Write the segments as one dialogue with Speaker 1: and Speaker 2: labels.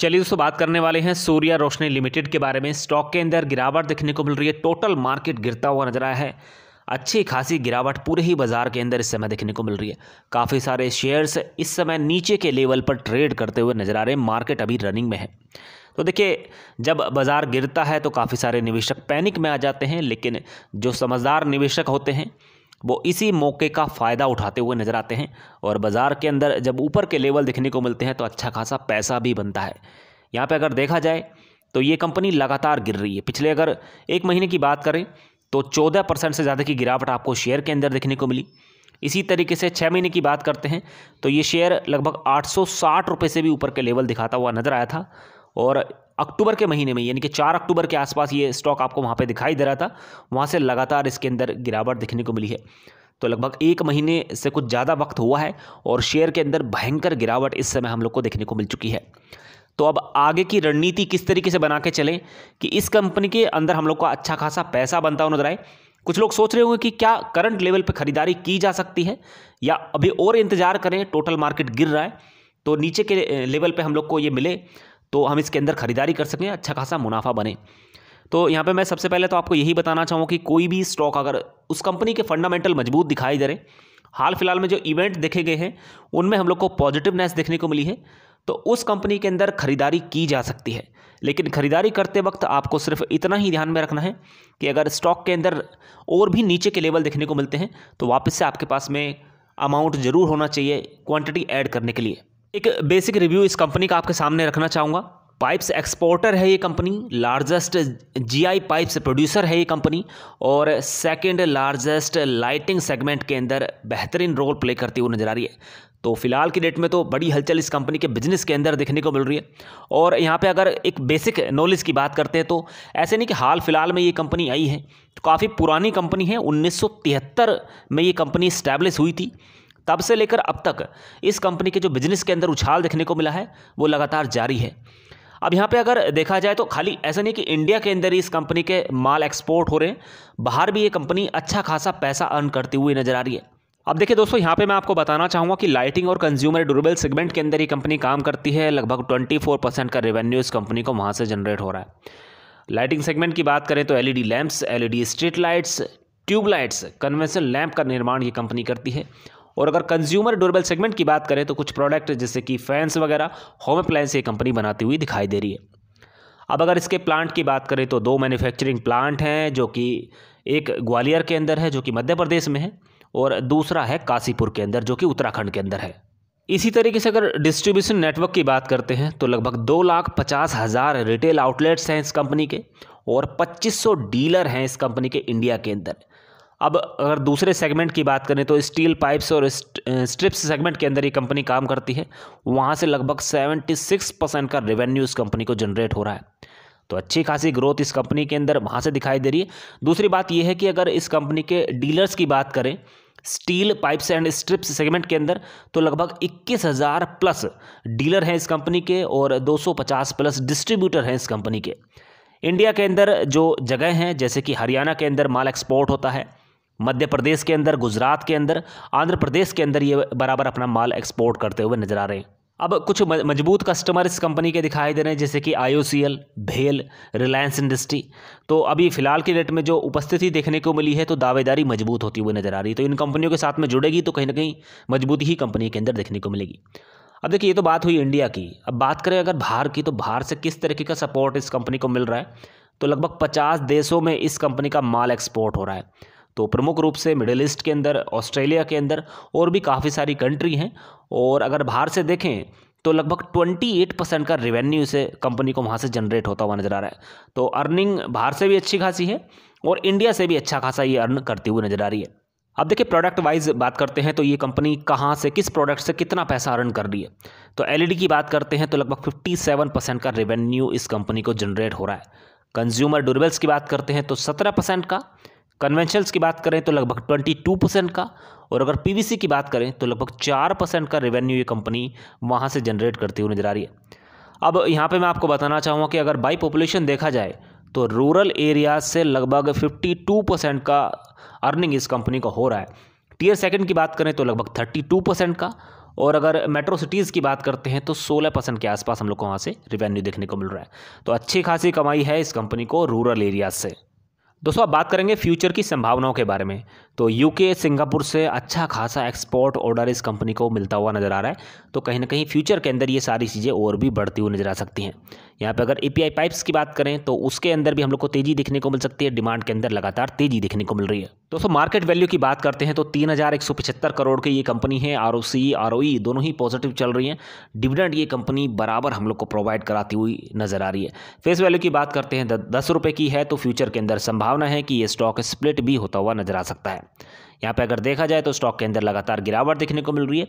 Speaker 1: चलिए दोस्तों बात करने वाले हैं सूर्या रोशनी लिमिटेड के बारे में स्टॉक के अंदर गिरावट देखने को मिल रही है टोटल मार्केट गिरता हुआ नजर आया है अच्छी खासी गिरावट पूरे ही बाजार के अंदर इस समय देखने को मिल रही है काफ़ी सारे शेयर्स इस समय नीचे के लेवल पर ट्रेड करते हुए नजर आ रहे हैं मार्केट अभी रनिंग में है तो देखिए जब बाज़ार गिरता है तो काफ़ी सारे निवेशक पैनिक में आ जाते हैं लेकिन जो समझदार निवेशक होते हैं वो इसी मौके का फ़ायदा उठाते हुए नज़र आते हैं और बाज़ार के अंदर जब ऊपर के लेवल देखने को मिलते हैं तो अच्छा खासा पैसा भी बनता है यहाँ पर अगर देखा जाए तो ये कंपनी लगातार गिर रही है पिछले अगर एक महीने की बात करें तो चौदह परसेंट से ज़्यादा की गिरावट आपको शेयर के अंदर देखने को मिली इसी तरीके से छः महीने की बात करते हैं तो ये शेयर लगभग आठ सौ से भी ऊपर के लेवल दिखाता हुआ नज़र आया था और अक्टूबर के महीने में यानी कि चार अक्टूबर के आसपास ये स्टॉक आपको वहाँ पे दिखाई दे रहा था वहाँ से लगातार इसके अंदर गिरावट दिखने को मिली है तो लगभग एक महीने से कुछ ज़्यादा वक्त हुआ है और शेयर के अंदर भयंकर गिरावट इस समय हम लोग को देखने को मिल चुकी है तो अब आगे की रणनीति किस तरीके से बना के चलें कि इस कंपनी के अंदर हम लोग का अच्छा खासा पैसा बनता हुआ नजर आए कुछ लोग सोच रहे होंगे कि क्या करंट लेवल पर खरीदारी की जा सकती है या अभी और इंतज़ार करें टोटल मार्केट गिर रहा है तो नीचे के लेवल पे हम लोग को ये मिले तो हम इसके अंदर ख़रीदारी कर सकें अच्छा खासा मुनाफा बने तो यहाँ पे मैं सबसे पहले तो आपको यही बताना चाहूँगा कि कोई भी स्टॉक अगर उस कंपनी के फंडामेंटल मजबूत दिखाई दे रहे हाल फिलहाल में जो इवेंट देखे गए हैं उनमें हम लोग को पॉजिटिवनेस देखने को मिली है तो उस कंपनी के अंदर खरीदारी की जा सकती है लेकिन खरीदारी करते वक्त आपको सिर्फ इतना ही ध्यान में रखना है कि अगर स्टॉक के अंदर और भी नीचे के लेवल देखने को मिलते हैं तो वापस से आपके पास में अमाउंट ज़रूर होना चाहिए क्वांटिटी ऐड करने के लिए एक बेसिक रिव्यू इस कंपनी का आपके सामने रखना चाहूँगा पाइप्स एक्सपोर्टर है ये company largest GI pipes producer है ये कंपनी और सेकंड लार्जेस्ट लाइटिंग सेगमेंट के अंदर बेहतरीन रोल प्ले करती हुई नजर आ रही है तो फिलहाल की डेट में तो बड़ी हलचल इस कंपनी के बिजनेस के अंदर देखने को मिल रही है और यहाँ पे अगर एक बेसिक नॉलेज की बात करते हैं तो ऐसे नहीं कि हाल फिलहाल में ये कंपनी आई है तो काफ़ी पुरानी कंपनी है उन्नीस में ये कंपनी इस्टेब्लिश हुई थी तब से लेकर अब तक इस कंपनी के जो बिजनेस के अंदर उछाल देखने को मिला है वो लगातार जारी है अब यहाँ पे अगर देखा जाए तो खाली ऐसा नहीं कि इंडिया के अंदर ही इस कंपनी के माल एक्सपोर्ट हो रहे हैं बाहर भी ये कंपनी अच्छा खासा पैसा अर्न करती हुई नजर आ रही है अब देखिए दोस्तों यहाँ पे मैं आपको बताना चाहूँगा कि लाइटिंग और कंज्यूमर ड्यूरेबल सेगमेंट के अंदर ये कंपनी काम करती है लगभग ट्वेंटी परसेंट का रेवेन्यू इस कंपनी को वहाँ से जनरेट हो रहा है लाइटिंग सेगमेंट की बात करें तो LED lamps LED street lights tubelights convention lamp का निर्माण ये कंपनी करती है और अगर कंज्यूमर ड्यूरेबल सेगमेंट की बात करें तो कुछ प्रोडक्ट जैसे कि फैंस वगैरह होम अप्लायंस ये कंपनी बनाती हुई दिखाई दे रही है अब अगर इसके प्लांट की बात करें तो दो मैन्युफैक्चरिंग प्लांट हैं जो कि एक ग्वालियर के अंदर है जो कि मध्य प्रदेश में है और दूसरा है काशीपुर के अंदर जो कि उत्तराखंड के अंदर है इसी तरीके से अगर डिस्ट्रीब्यूशन नेटवर्क की बात करते हैं तो लगभग दो लाख पचास हज़ार रिटेल आउटलेट्स हैं इस कंपनी के और 2500 डीलर हैं इस कंपनी के इंडिया के अंदर अब अगर दूसरे सेगमेंट की बात करें तो स्टील पाइप्स और स्ट्रिप्स सेगमेंट के अंदर ये कंपनी काम करती है वहाँ से लगभग 76 परसेंट का रेवेन्यू इस कंपनी को जनरेट हो रहा है तो अच्छी खासी ग्रोथ इस कंपनी के अंदर वहाँ से दिखाई दे रही है दूसरी बात यह है कि अगर इस कंपनी के डीलर्स की बात करें steel pipes and strips segment के अंदर तो लगभग इक्कीस हज़ार प्लस डीलर हैं इस कंपनी के और 250 प्लस डिस्ट्रीब्यूटर हैं इस कंपनी के इंडिया के अंदर जो जगह हैं जैसे कि हरियाणा के अंदर माल एक्सपोर्ट होता है मध्य प्रदेश के अंदर गुजरात के अंदर आंध्र प्रदेश के अंदर ये बराबर अपना माल एक्सपोर्ट करते हुए नजर आ रहे हैं अब कुछ मजबूत कस्टमर इस कंपनी के दिखाई दे रहे हैं जैसे कि आई भेल रिलायंस इंडस्ट्री तो अभी फ़िलहाल की डेट में जो उपस्थिति देखने को मिली है तो दावेदारी मजबूत होती हुई नज़र आ रही है तो इन कंपनियों के साथ में जुड़ेगी तो कहीं ना कहीं मजबूती ही कंपनी के अंदर देखने को मिलेगी अब देखिए ये तो बात हुई इंडिया की अब बात करें अगर बाहर की तो बाहर से किस तरीके का सपोर्ट इस कंपनी को मिल रहा है तो लगभग पचास देशों में इस कंपनी का माल एक्सपोर्ट हो रहा है तो प्रमुख रूप से मिडिल ईस्ट के अंदर ऑस्ट्रेलिया के अंदर और भी काफ़ी सारी कंट्री हैं और अगर बाहर से देखें तो लगभग 28 परसेंट का रेवेन्यू से कंपनी को वहाँ से जनरेट होता हुआ नज़र आ रहा है तो अर्निंग बाहर से भी अच्छी खासी है और इंडिया से भी अच्छा खासा ये अर्न करती हुई नज़र आ रही है अब देखिए प्रोडक्ट वाइज बात करते हैं तो ये कंपनी कहाँ से किस प्रोडक्ट से कितना पैसा अर्न कर रही है तो एलईडी e की बात करते हैं तो लगभग 57 परसेंट का रेवेन्यू इस कंपनी को जनरेट हो रहा है कंज्यूमर ड्यूरेबल्स की बात करते हैं तो 17 परसेंट का कन्वेंशनल्स की बात करें तो लगभग ट्वेंटी टू परसेंट का और अगर पीवीसी की बात करें तो लगभग चार परसेंट का रेवेन्यू ये कंपनी वहाँ से जनरेट करती हुई नज़र आ रही है अब यहाँ पे मैं आपको बताना चाहूँगा कि अगर बाई पॉपुलेशन देखा जाए तो रूरल एरियाज से लगभग 52 परसेंट का अर्निंग इस कंपनी का हो रहा है टीयर सेकेंड की बात करें तो लगभग टू परसेंट का और अगर मेट्रो सिटीज़ की बात करते हैं तो 16 परसेंट के आसपास हम लोग को वहाँ से रिवेन्यू देखने को मिल रहा है तो अच्छी खासी कमाई है इस कंपनी को रूरल एरियाज से दोस्तों अब बात करेंगे फ्यूचर की संभावनाओं के बारे में तो यूके सिंगापुर से अच्छा खासा एक्सपोर्ट ऑर्डर इस कंपनी को मिलता हुआ नज़र आ रहा है तो कहीं ना कहीं फ्यूचर के अंदर ये सारी चीज़ें और भी बढ़ती हुई नज़र आ सकती हैं यहाँ पर अगर एपीआई पाइप्स की बात करें तो उसके अंदर भी हम लोग को तेजी देखने को मिल सकती है डिमांड के अंदर लगातार तेजी देखने को मिल रही है दोस्तों मार्केट वैल्यू की बात करते हैं तो तीन करोड़ की ये कंपनी है आर ओ दोनों ही पॉजिटिव चल रही है डिविडेंड ये कंपनी बराबर हम लोग को प्रोवाइड कराती हुई नजर आ रही है फेस वैल्यू की बात करते हैं दस रुपये की है तो फ्यूचर के अंदर संभावना है कि ये स्टॉक स्प्लिट भी होता हुआ नजर आ सकता है यहाँ पे अगर देखा जाए तो स्टॉक के अंदर लगातार गिरावट देखने को मिल रही है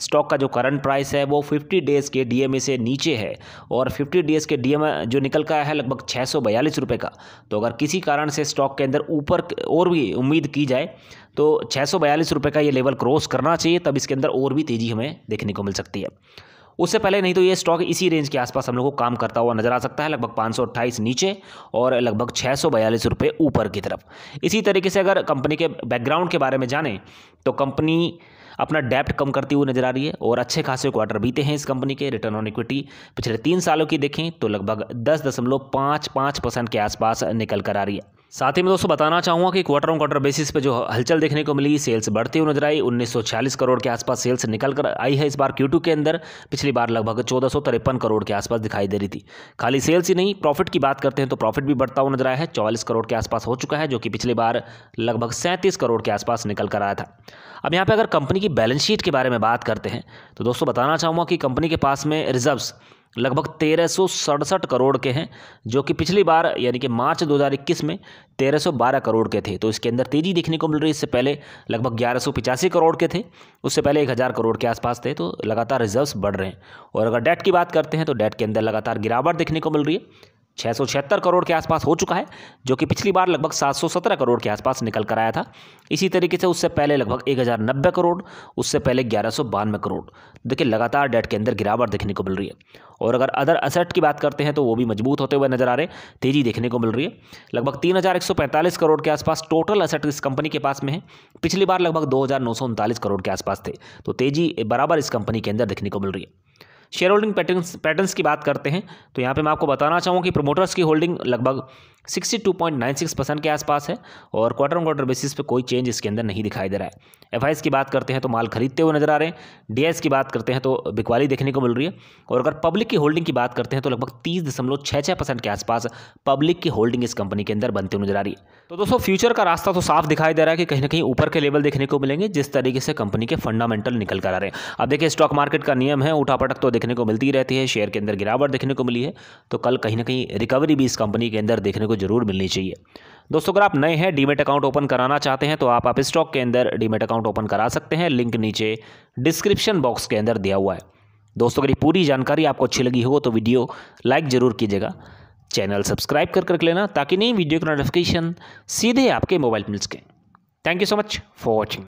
Speaker 1: स्टॉक का जो करंट प्राइस है वो 50 डेज़ के डीएमए से नीचे है और 50 डेज़ के डीएमए जो निकल का है लगभग छः सौ का तो अगर किसी कारण से स्टॉक के अंदर ऊपर और भी उम्मीद की जाए तो छः सौ का ये लेवल क्रॉस करना चाहिए तब इसके अंदर और भी तेज़ी हमें देखने को मिल सकती है उससे पहले नहीं तो ये स्टॉक इसी रेंज के आसपास हम लोग को काम करता हुआ नजर आ सकता है लगभग पाँच नीचे और लगभग छः सौ ऊपर की तरफ इसी तरीके से अगर कंपनी के बैकग्राउंड के बारे में जाने तो कंपनी अपना डेप्ट कम करती हुई नजर आ रही है और अच्छे खासे क्वार्टर बीते हैं इस कंपनी के रिटर्न ऑन इक्विटी पिछले तीन सालों की देखें तो लगभग दस दशमलव पाँच पाँच परसेंट के आसपास निकल कर आ रही है साथ ही मैं दोस्तों बताना चाहूँगा कि क्वार्टर ऑन क्वार्टर बेसिस पे जो हलचल देखने को मिली सेल्स बढ़ती हुई नजर आई 1946 करोड़ के आसपास सेल्स निकल कर आई है इस बार क्यू के अंदर पिछली बार लगभग चौदह करोड़ के आसपास दिखाई दे रही थी खाली सेल्स ही नहीं प्रॉफिट की बात करते हैं तो प्रॉफिट भी बढ़ता हुआ नजर आया है चौवालीस करोड़ के आसपास हो चुका है जो कि पिछली बार लगभग सैंतीस करोड़ के आसपास निकल कर आया था अब यहाँ पर अगर कंपनी की बैलेंस शीट के बारे में बात करते हैं तो दोस्तों बताना चाहूँगा कि कंपनी के पास में रिजर्व्स लगभग तेरह करोड़ के हैं जो कि पिछली बार यानी कि मार्च 2021 में 1312 करोड़ के थे तो इसके अंदर तेज़ी देखने को मिल रही है इससे पहले लगभग ग्यारह करोड़ के थे उससे पहले एक हज़ार करोड़ के आसपास थे तो लगातार रिजर्व्स बढ़ रहे हैं और अगर डेट की बात करते हैं तो डेट के अंदर लगातार गिरावट देखने को मिल रही है छः करोड़ के आसपास हो चुका है जो कि पिछली बार लगभग 717 करोड़ के आसपास निकल कर आया था इसी तरीके से उससे पहले लगभग एक करोड़ उससे पहले ग्यारह करोड़ देखिए लगातार डेट के अंदर गिरावट देखने को मिल रही है और अगर अदर असेट की बात करते हैं तो वो भी मजबूत होते हुए नजर आ रहे तेज़ी देखने को मिल रही है लगभग तीन करोड़ के आसपास टोटल असेट इस कंपनी के पास में है पिछली बार लगभग दो करोड़ के आसपास थे तो तेज़ी बराबर इस कंपनी के अंदर देखने को मिल रही है शेयर होल्डिंग पैटर्न पैटर्न्स की बात करते हैं तो यहाँ पे मैं आपको बताना चाहूँगा कि प्रोमोटर्स की होल्डिंग लगभग 62.96 परसेंट के आसपास है और क्वार्टर ऑन क्वार्टर बेसिस पे कोई चेंज इसके अंदर नहीं दिखाई दे रहा है एफ की बात करते हैं तो माल खरीदते हुए नजर आ रहे हैं डी की बात करते हैं तो बिकवाली देखने को मिल रही है और अगर पब्लिक की होल्डिंग की बात करते हैं तो लगभग तीस दशमलव छः छः परसेंट के आसपास पब्लिक की होल्डिंग इस कंपनी के अंदर बनती हुई नजर आ रही है तो दोस्तों फ्यूचर का रास्ता तो साफ दिखाई दे रहा है कि कहीं ना कहीं ऊपर के लेवल देखने को मिलेंगे जिस तरीके से कंपनी के फंडामेंटल निकल कर आ रहे हैं अब देखिए स्टॉक मार्केट का नियम है उठापटक तो देखने को मिलती रहती है शेयर के अंदर गिरावट देखने को मिली है तो कल कहीं ना कहीं रिकवरी भी इस कंपनी के अंदर देखने को को जरूर मिलनी चाहिए दोस्तों अगर आप नए हैं डीमेट अकाउंट ओपन कराना चाहते हैं तो आप आप स्टॉक के अंदर डीमेट अकाउंट ओपन करा सकते हैं लिंक नीचे डिस्क्रिप्शन बॉक्स के अंदर दिया हुआ है दोस्तों अगर ये पूरी जानकारी आपको अच्छी लगी हो तो वीडियो लाइक ज़रूर कीजिएगा चैनल सब्सक्राइब कर कर लेना ताकि नई वीडियो की नोटिफिकेशन सीधे आपके मोबाइल मिल सकें thank you so much for watching